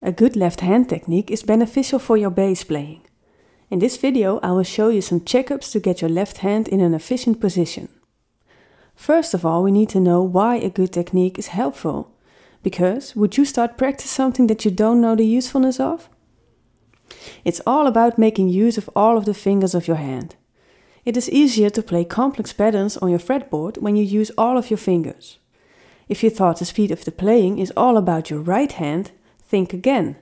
A good left hand technique is beneficial for your bass playing. In this video I will show you some checkups to get your left hand in an efficient position. First of all we need to know why a good technique is helpful. Because would you start practice something that you don't know the usefulness of? It's all about making use of all of the fingers of your hand. It is easier to play complex patterns on your fretboard when you use all of your fingers. If you thought the speed of the playing is all about your right hand, Think again.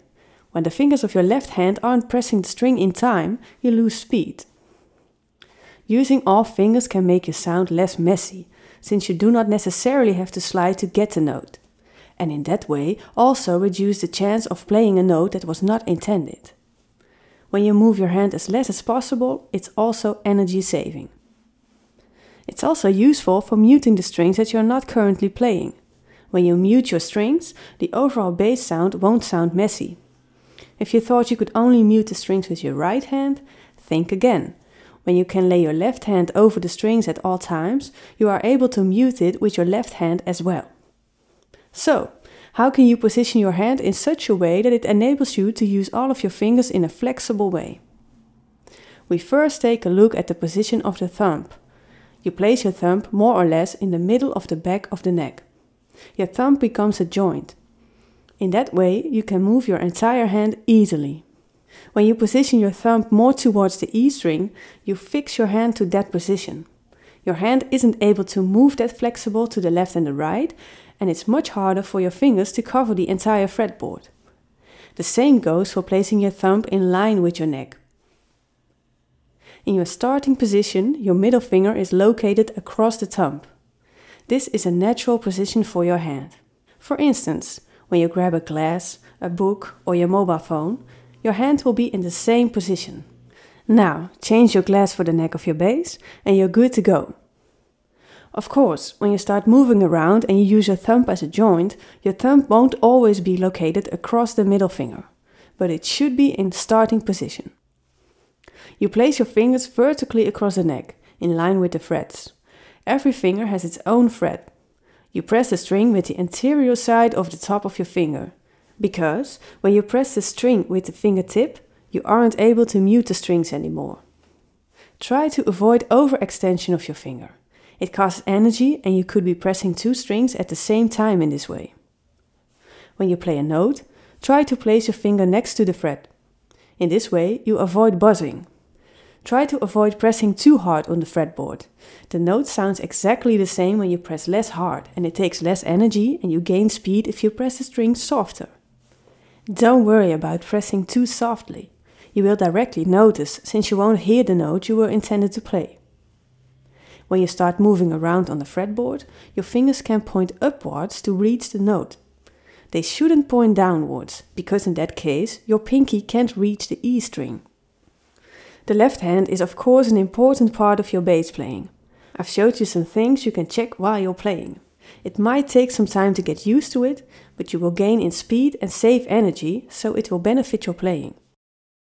When the fingers of your left hand aren't pressing the string in time, you lose speed. Using all fingers can make your sound less messy, since you do not necessarily have to slide to get a note, and in that way also reduce the chance of playing a note that was not intended. When you move your hand as less as possible, it's also energy saving. It's also useful for muting the strings that you're not currently playing, when you mute your strings, the overall bass sound won't sound messy. If you thought you could only mute the strings with your right hand, think again. When you can lay your left hand over the strings at all times, you are able to mute it with your left hand as well. So, how can you position your hand in such a way that it enables you to use all of your fingers in a flexible way? We first take a look at the position of the thumb. You place your thumb more or less in the middle of the back of the neck. Your thumb becomes a joint. In that way, you can move your entire hand easily. When you position your thumb more towards the E string, you fix your hand to that position. Your hand isn't able to move that flexible to the left and the right, and it's much harder for your fingers to cover the entire fretboard. The same goes for placing your thumb in line with your neck. In your starting position, your middle finger is located across the thumb. This is a natural position for your hand. For instance, when you grab a glass, a book, or your mobile phone, your hand will be in the same position. Now, change your glass for the neck of your base and you're good to go. Of course, when you start moving around and you use your thumb as a joint, your thumb won't always be located across the middle finger, but it should be in starting position. You place your fingers vertically across the neck, in line with the frets. Every finger has its own fret. You press the string with the anterior side of the top of your finger. Because when you press the string with the fingertip, you aren't able to mute the strings anymore. Try to avoid overextension of your finger. It costs energy and you could be pressing two strings at the same time in this way. When you play a note, try to place your finger next to the fret. In this way, you avoid buzzing. Try to avoid pressing too hard on the fretboard. The note sounds exactly the same when you press less hard and it takes less energy and you gain speed if you press the string softer. Don't worry about pressing too softly. You will directly notice since you won't hear the note you were intended to play. When you start moving around on the fretboard, your fingers can point upwards to reach the note. They shouldn't point downwards, because in that case, your pinky can't reach the E string. The left hand is of course an important part of your bass playing. I've showed you some things you can check while you're playing. It might take some time to get used to it, but you will gain in speed and save energy, so it will benefit your playing.